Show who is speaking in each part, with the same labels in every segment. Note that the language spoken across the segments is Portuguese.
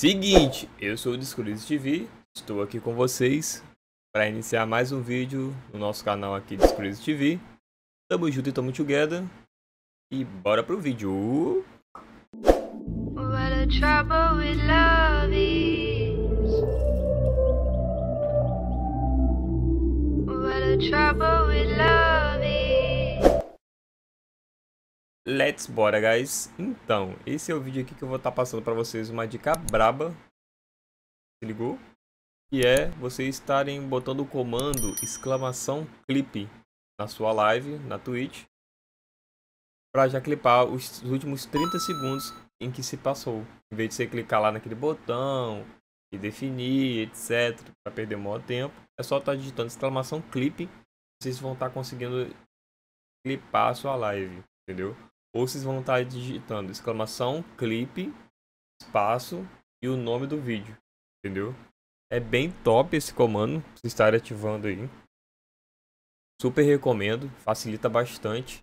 Speaker 1: Seguinte, eu sou o Descuriz TV, estou aqui com vocês para iniciar mais um vídeo no nosso canal aqui Descuriz TV. Tamo junto e tamo together e bora pro vídeo. What Let's bora, guys. Então, esse é o vídeo aqui que eu vou estar tá passando para vocês uma dica braba. Se ligou? Que é vocês estarem botando o comando exclamação clipe na sua live, na Twitch. Para já clipar os últimos 30 segundos em que se passou. Em vez de você clicar lá naquele botão e definir, etc. Para perder o maior tempo. É só estar tá digitando exclamação clipe. Vocês vão estar tá conseguindo clipar a sua live, entendeu? Ou vocês vão estar digitando exclamação, clipe, espaço e o nome do vídeo. Entendeu? É bem top esse comando, vocês estar ativando aí. Super recomendo, facilita bastante.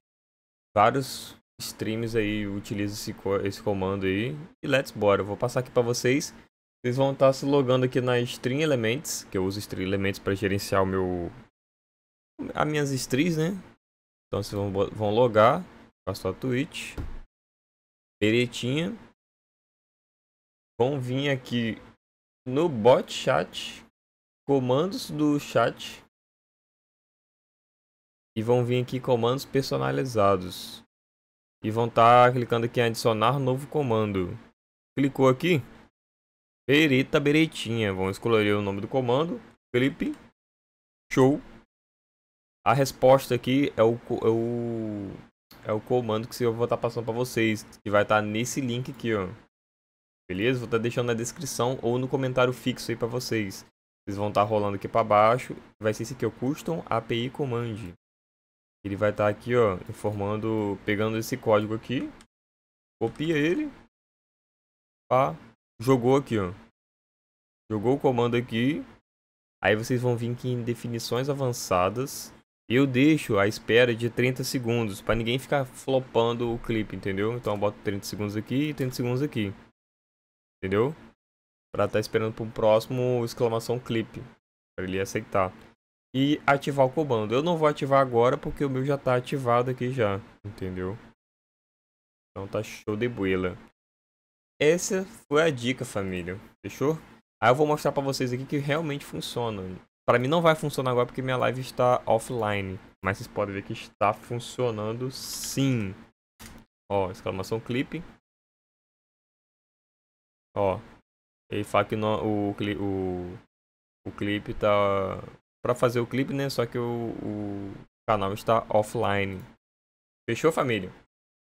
Speaker 1: Vários streams aí utilizam esse, esse comando aí. E let's bora, eu vou passar aqui para vocês. Vocês vão estar se logando aqui na stream Elements, que eu uso stream Elements para gerenciar o meu as minhas strings, né? Então vocês vão, vão logar Passou a Twitch. Peretinha. Vão vir aqui no bot chat. Comandos do chat. E vão vir aqui comandos personalizados. E vão estar tá clicando aqui em adicionar novo comando. Clicou aqui. Pereta Beretinha. Vão escolher o nome do comando. Felipe. Show. A resposta aqui é o, é o é o comando que eu vou estar tá passando para vocês, que vai estar tá nesse link aqui, ó. Beleza? Vou estar tá deixando na descrição ou no comentário fixo aí para vocês. Vocês vão estar rolando aqui para baixo, vai ser esse aqui, o Custom API Command. Ele vai estar aqui, ó, informando, pegando esse código aqui, copia ele, pá, jogou aqui, ó. Jogou o comando aqui, aí vocês vão vir aqui em definições avançadas, eu deixo a espera de 30 segundos para ninguém ficar flopando o clipe, entendeu? Então eu boto 30 segundos aqui e 30 segundos aqui. Entendeu? Para estar tá esperando para o próximo exclamação clipe, para ele aceitar. E ativar o comando. Eu não vou ativar agora porque o meu já está ativado aqui já, entendeu? Então tá show de buela. Essa foi a dica, família. Fechou? Aí eu vou mostrar para vocês aqui que realmente funciona. Para mim não vai funcionar agora porque minha live está offline. Mas vocês podem ver que está funcionando sim. Ó, exclamação clipe. Ó. Ele fala que no, o, o, o clipe tá. Pra fazer o clipe, né? Só que o, o canal está offline. Fechou, família?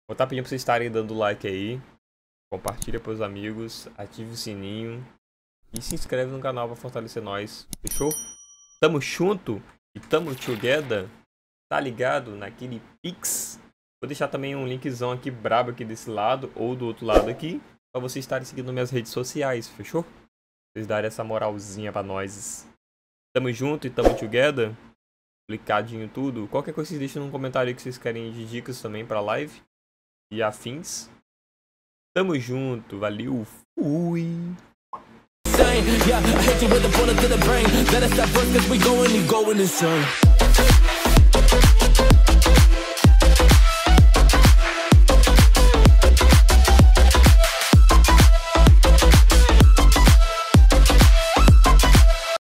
Speaker 1: Vou estar tá pedindo pra vocês estarem dando like aí. Compartilha pros amigos. Ative o sininho. E se inscreve no canal para fortalecer nós. Fechou? Tamo junto e tamo together. Tá ligado naquele Pix? Vou deixar também um linkzão aqui brabo aqui desse lado ou do outro lado aqui. Pra vocês estarem seguindo minhas redes sociais, fechou? Vocês darem essa moralzinha pra nós. Tamo junto e tamo together. clicadinho tudo. Qualquer coisa vocês deixam num comentário aí que vocês querem de dicas também pra live. E afins. Tamo junto, valeu, fui! insane. Yeah, I hit you with a bullet to the brain. Let us stop first, cause we going, you going insane.